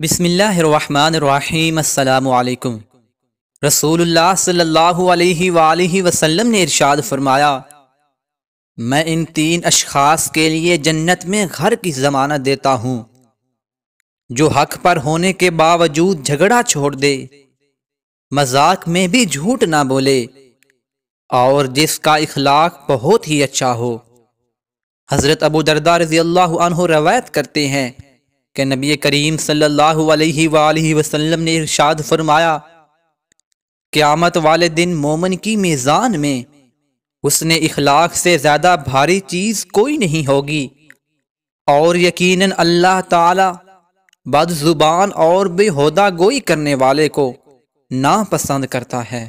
बिसमीम् अल्लाम रसूलुल्लाह सल्लल्लाहु अलैहि वसल्लम ने इरशाद फरमाया मैं इन तीन अशखास के लिए जन्नत में घर की ज़मानत देता हूँ जो हक पर होने के बावजूद झगड़ा छोड़ दे मजाक में भी झूठ ना बोले और जिसका इखलाक बहुत ही अच्छा हो हज़रत अबू दरदा रज़ी अल्लाह रवायत करते हैं कि नबी करीम सल्लल्लाहु अलैहि सल्ला वसल्लम ने इरशाद फरमाया क़्यामत वाले दिन मोमन की मेज़ान में उसने इखलाक से ज़्यादा भारी चीज़ कोई नहीं होगी और यकीनन अल्लाह ताला बदज़ुबान और बेहदा गोई करने वाले को नापसंद करता है